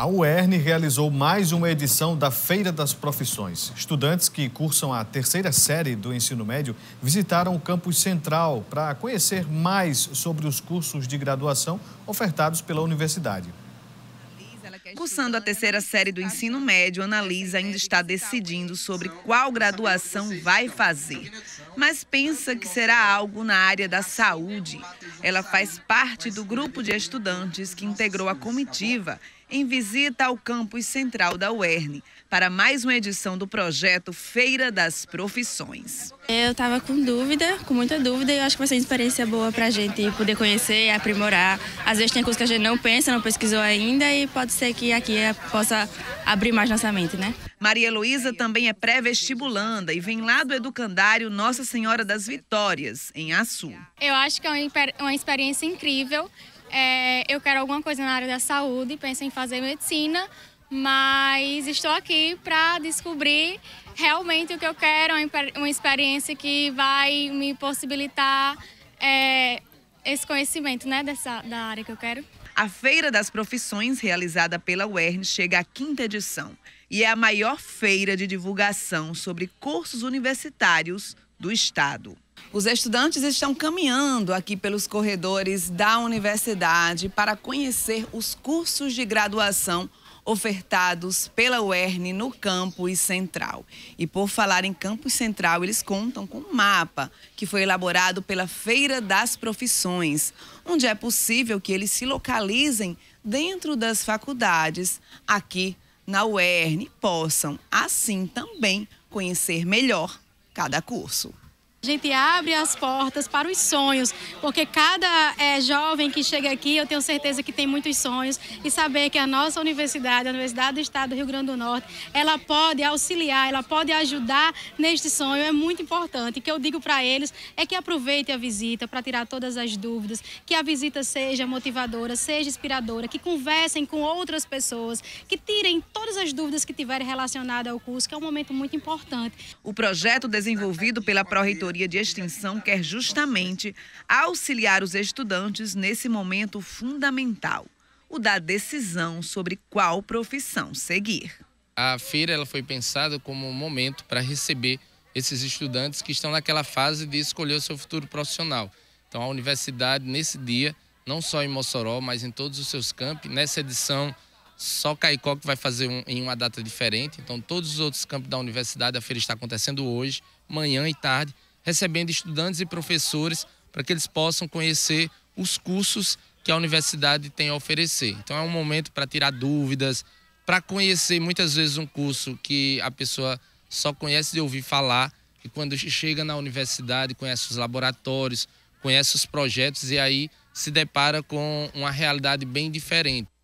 A UERN realizou mais uma edição da Feira das Profissões. Estudantes que cursam a terceira série do ensino médio visitaram o campus central para conhecer mais sobre os cursos de graduação ofertados pela universidade. Cursando a terceira série do ensino médio, Ana Lisa ainda está decidindo sobre qual graduação vai fazer. Mas pensa que será algo na área da saúde. Ela faz parte do grupo de estudantes que integrou a comitiva em visita ao campus central da UERN para mais uma edição do projeto Feira das Profissões. É, eu estava com dúvida, com muita dúvida, e eu acho que vai ser uma experiência boa para a gente poder conhecer, aprimorar. Às vezes tem coisas que a gente não pensa, não pesquisou ainda, e pode ser que aqui é, possa abrir mais nossa mente, né? Maria Luísa também é pré-vestibulanda e vem lá do educandário Nossa Senhora das Vitórias, em Assu. Eu acho que é uma experiência incrível é, eu quero alguma coisa na área da saúde, penso em fazer medicina, mas estou aqui para descobrir realmente o que eu quero, uma experiência que vai me possibilitar é, esse conhecimento né, dessa, da área que eu quero. A Feira das Profissões, realizada pela UERN, chega à quinta edição e é a maior feira de divulgação sobre cursos universitários do Estado. Os estudantes estão caminhando aqui pelos corredores da universidade para conhecer os cursos de graduação ofertados pela UERN no campus central. E por falar em campus central, eles contam com um mapa que foi elaborado pela Feira das Profissões, onde é possível que eles se localizem dentro das faculdades aqui na UERN, possam assim também conhecer melhor cada curso. A gente abre as portas para os sonhos, porque cada é, jovem que chega aqui, eu tenho certeza que tem muitos sonhos, e saber que a nossa universidade, a Universidade do Estado do Rio Grande do Norte, ela pode auxiliar, ela pode ajudar neste sonho, é muito importante. O que eu digo para eles é que aproveitem a visita para tirar todas as dúvidas, que a visita seja motivadora, seja inspiradora, que conversem com outras pessoas, que tirem todas as dúvidas que tiverem relacionadas ao curso, que é um momento muito importante. O projeto desenvolvido pela pró Diretoria de Extensão quer justamente auxiliar os estudantes nesse momento fundamental, o da decisão sobre qual profissão seguir. A feira ela foi pensada como um momento para receber esses estudantes que estão naquela fase de escolher o seu futuro profissional. Então, a universidade, nesse dia, não só em Mossoró, mas em todos os seus campos, nessa edição, só Caicó que vai fazer um, em uma data diferente. Então, todos os outros campos da universidade, a feira está acontecendo hoje, manhã e tarde recebendo estudantes e professores para que eles possam conhecer os cursos que a universidade tem a oferecer. Então é um momento para tirar dúvidas, para conhecer muitas vezes um curso que a pessoa só conhece de ouvir falar e quando chega na universidade conhece os laboratórios, conhece os projetos e aí se depara com uma realidade bem diferente.